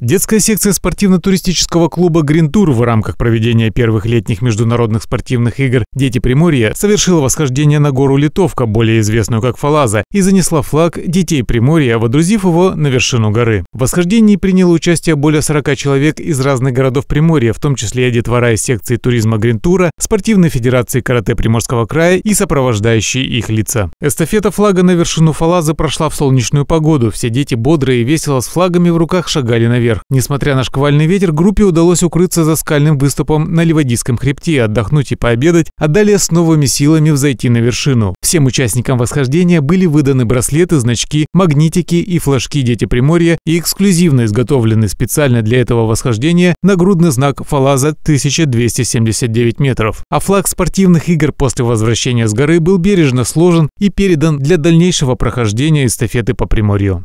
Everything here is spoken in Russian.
Детская секция спортивно-туристического клуба «Гринтур» в рамках проведения первых летних международных спортивных игр «Дети Приморья» совершила восхождение на гору Литовка, более известную как Фалаза, и занесла флаг «Детей Приморья», водрузив его на вершину горы. В восхождении приняло участие более 40 человек из разных городов Приморья, в том числе и детвора из секции туризма «Гринтура», спортивной федерации карате Приморского края и сопровождающие их лица. Эстафета флага на вершину Фалазы прошла в солнечную погоду. Все дети бодрые и весело с флагами в руках шагали наверх вверх. Несмотря на шквальный ветер, группе удалось укрыться за скальным выступом на Ливадийском хребте, отдохнуть и пообедать, а далее с новыми силами взойти на вершину. Всем участникам восхождения были выданы браслеты, значки, магнитики и флажки «Дети Приморья» и эксклюзивно изготовленный специально для этого восхождения нагрудный знак «Фалаза» 1279 метров. А флаг спортивных игр после возвращения с горы был бережно сложен и передан для дальнейшего прохождения эстафеты по Приморью.